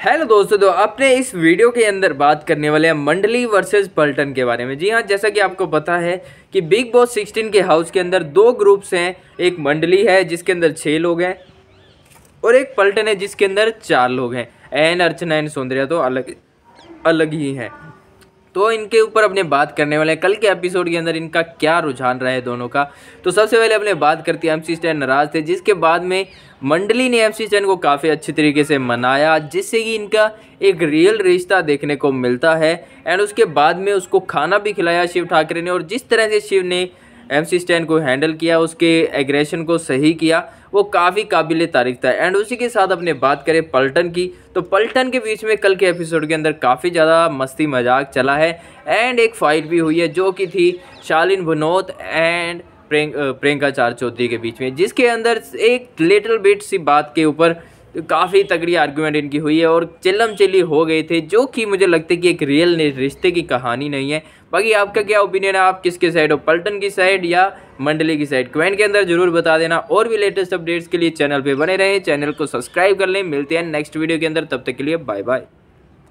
hello दोस्तों तो अपने इस वीडियो के अंदर बात करने वाले हैं मंडली वर्सेस पल्टन के बारे में जी हाँ जैसा कि आपको पता है कि बिग बॉस 16 के हाउस के अंदर दो ग्रुप्स हैं एक मंडली है जिसके अंदर छः लोग हैं और एक पल्टन है जिसके अंदर चार लोग हैं एन अर्चना एन सौंदर्या तो अलग अलग ही हैं तो इनके ऊपर अपने बात करने वाले हैं कल के एपिसोड के अंदर इनका क्या रुझान रहा है दोनों का तो सबसे पहले अपने बात करती है एम सी स्टैन नाराज़ थे जिसके बाद में मंडली ने एम सी स्टैन को काफ़ी अच्छे तरीके से मनाया जिससे कि इनका एक रियल रिश्ता देखने को मिलता है एंड उसके बाद में उसको खाना भी खिलाया शिव ठाकरे ने और जिस तरह से शिव ने एम सी स्टैन को हैंडल किया उसके एग्रेशन को सही किया वो काफ़ी काबिल तारीफ था एंड उसी के साथ अपने बात करें पल्टन की तो पल्टन के बीच में कल के एपिसोड के अंदर काफ़ी ज़्यादा मस्ती मजाक चला है एंड एक फाइट भी हुई है जो कि थी शालिन भनोत एंड प्रियंका चार चौधरी के बीच में जिसके अंदर एक लिटिल बिट सी बात के ऊपर काफ़ी तगड़ी आर्ग्यूमेंट इनकी हुई है और चिल्लम चिल्ली हो गए थे जो कि मुझे लगता है कि एक रियल रिश्ते की कहानी नहीं है बाकी आपका क्या ओपिनियन है आप किसके साइड हो पल्टन की साइड या मंडली की साइड कमेंट के अंदर जरूर बता देना और भी लेटेस्ट अपडेट्स के लिए चैनल पे बने रहें चैनल को सब्सक्राइब कर लें मिलते हैं नेक्स्ट वीडियो के अंदर तब तक के लिए बाय बाय